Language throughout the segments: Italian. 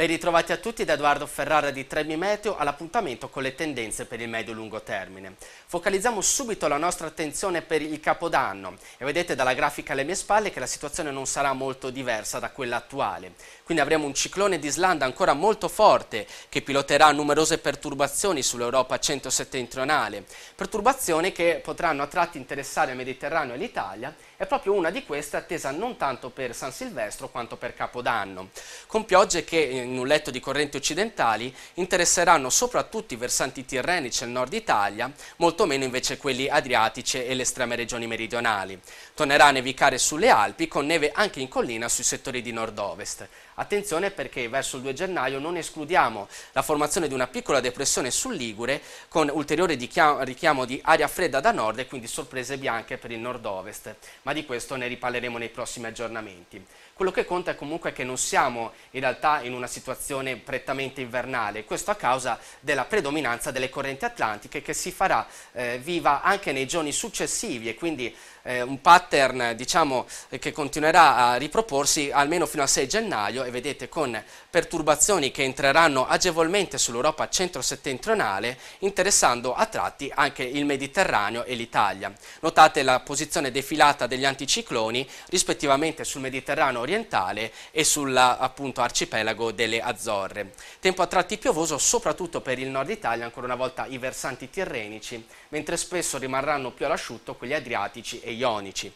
Ben ritrovati a tutti da Edoardo Ferrara di Tremi Meteo all'appuntamento con le tendenze per il medio-lungo termine. Focalizziamo subito la nostra attenzione per il Capodanno e vedete dalla grafica alle mie spalle che la situazione non sarà molto diversa da quella attuale. Quindi avremo un ciclone d'Islanda ancora molto forte che piloterà numerose perturbazioni sull'Europa centro-settentrionale, perturbazioni che potranno a tratti interessare il Mediterraneo e l'Italia e proprio una di queste attesa non tanto per San Silvestro quanto per Capodanno, con piogge che in eh, in un letto di correnti occidentali interesseranno soprattutto i versanti tirrenici e il nord Italia, molto meno invece quelli adriatici e le estreme regioni meridionali. Tornerà a nevicare sulle Alpi con neve anche in collina sui settori di nord-ovest. Attenzione perché verso il 2 gennaio non escludiamo la formazione di una piccola depressione sul Ligure con ulteriore richiamo di aria fredda da nord e quindi sorprese bianche per il nord-ovest, ma di questo ne riparleremo nei prossimi aggiornamenti. Quello che conta è comunque che non siamo in realtà in una situazione prettamente invernale, questo a causa della predominanza delle correnti atlantiche che si farà eh, viva anche nei giorni successivi e quindi eh, un pattern diciamo, che continuerà a riproporsi almeno fino al 6 gennaio e vedete con perturbazioni che entreranno agevolmente sull'Europa centro-settentrionale interessando a tratti anche il Mediterraneo e l'Italia. Notate la posizione defilata degli anticicloni rispettivamente sul Mediterraneo orientale e sull'arcipelago delle Azzorre. Tempo a tratti piovoso soprattutto per il nord Italia, ancora una volta i versanti tirrenici, mentre spesso rimarranno più all'asciutto quelli adriatici e ionici.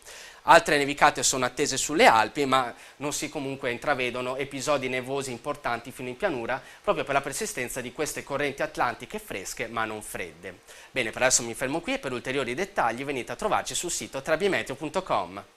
Altre nevicate sono attese sulle Alpi, ma non si comunque intravedono episodi nevosi importanti fino in pianura, proprio per la persistenza di queste correnti atlantiche fresche ma non fredde. Bene, per adesso mi fermo qui e per ulteriori dettagli venite a trovarci sul sito trabimeteo.com.